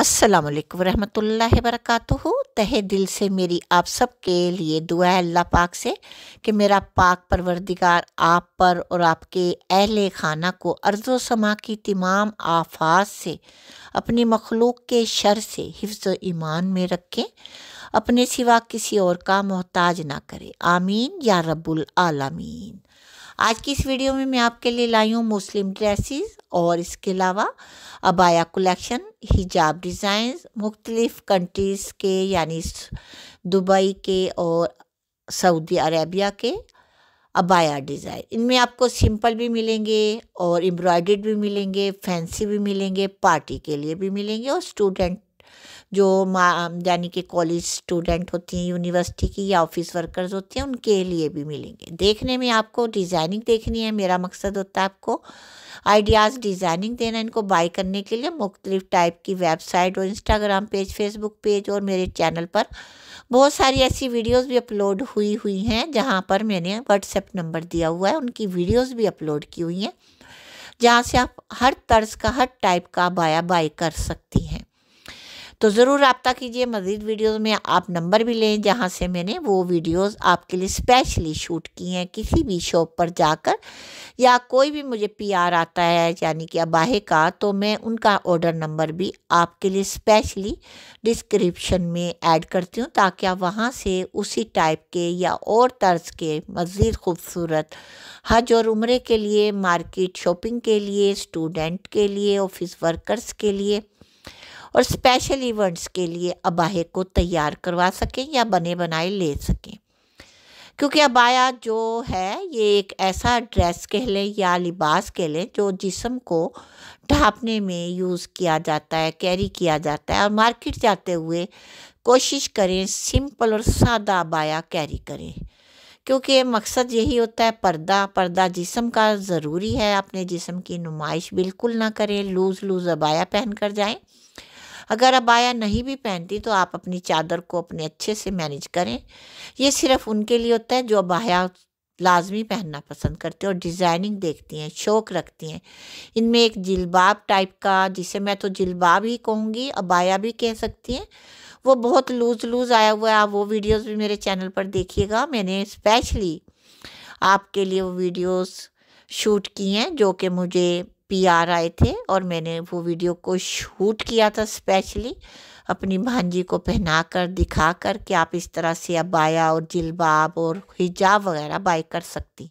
अस्सलाम वालेकुम रहमतुल्लाह वरकatuhu तहे दिल से मेरी आप सब के लिए दुआ है अल्लाह पाक से कि मेरा पाक परवरदिगार आप पर और आपके अहल खाना को अर्ज़ो समा की तमाम आफात से अपनी मखलूक के शर से हिफ्ज़ ईमान में रखें अपने सिवा किसी और का मोहताज ना करें आमीन या रब्बुल आलमीन आज की इस वीडियो में मैं आपके लिए लाई हूँ मुस्लिम ड्रेसेस और इसके अलावा अबाया कलेक्शन हिजाब डिज़ाइन मुख्तलिफ़ कंट्रीज़ के यानी दुबई के और सऊदी अरेबिया के अबाया डिज़ाइन इनमें आपको सिंपल भी मिलेंगे और एम्ब्रॉयड भी मिलेंगे फैंसी भी मिलेंगे पार्टी के लिए भी मिलेंगे और स्टूडेंट जो यानी कि कॉलेज स्टूडेंट होती हैं यूनिवर्सिटी की या ऑफिस वर्कर्स होती हैं उनके लिए भी मिलेंगे देखने में आपको डिज़ाइनिंग देखनी है मेरा मकसद होता है आपको आइडियाज़ डिज़ाइनिंग देना इनको बाय करने के लिए मुख्तलिफ टाइप की वेबसाइट और इंस्टाग्राम पेज फेसबुक पेज और मेरे चैनल पर बहुत सारी ऐसी वीडियोस भी अपलोड हुई हुई हैं जहाँ पर मैंने व्हाट्सएप नंबर दिया हुआ है उनकी वीडियोस भी अपलोड की हुई हैं जहाँ से आप हर तर्ज का हर टाइप का बाया बाय कर सकती हैं तो ज़रूर रबता कीजिए मज़ीद वीडियोज़ में आप नंबर भी लें जहाँ से मैंने वो वीडियोज़ आपके लिए स्पेशली शूट की हैं किसी भी शॉप पर जाकर या कोई भी मुझे पी आर आता है यानी कि अबाहे का तो मैं उनका ऑर्डर नंबर भी आपके लिए स्पेशली डिस्क्रिप्शन में ऐड करती हूँ ताकि आप वहाँ से उसी टाइप के या और तर्ज के मज़ीद खूबसूरत हज और उम्र के लिए मार्केट शॉपिंग के लिए स्टूडेंट के लिए ऑफिस वर्कर्स के लिए और स्पेशल इवेंट्स के लिए अबाहे को तैयार करवा सकें या बने बनाए ले सकें क्योंकि अबाया जो है ये एक ऐसा ड्रेस कह लें या लिबास कह लें जो जिसम को ढापने में यूज़ किया जाता है कैरी किया जाता है और मार्केट जाते हुए कोशिश करें सिंपल और सादा अबाया कैरी करें क्योंकि मकसद यही होता है पर्दा पर्दा जिसम का ज़रूरी है अपने जिसम की नुमाइश बिल्कुल ना करें लूज़ लूज़ अबाया पहन कर जाएं अगर अबाया नहीं भी पहनती तो आप अपनी चादर को अपने अच्छे से मैनेज करें ये सिर्फ उनके लिए होता है जो अबाया लाजमी पहनना पसंद करते हैं और डिज़ाइनिंग देखती हैं शौक रखती हैं इनमें एक जिलबाब टाइप का जिसे मैं तो जिलबाब ही कहूँगी अबाया भी कह सकती हैं वो बहुत लूज़ लूज़ आया हुआ है आप वो वीडियोस भी मेरे चैनल पर देखिएगा मैंने स्पेशली आपके लिए वो वीडियोस शूट की हैं जो कि मुझे पीआर आए थे और मैंने वो वीडियो को शूट किया था स्पेशली अपनी भांजी को पहना कर दिखा कर कि आप इस तरह से अबाया और जिलबाब और हिजाब वगैरह बाय कर सकती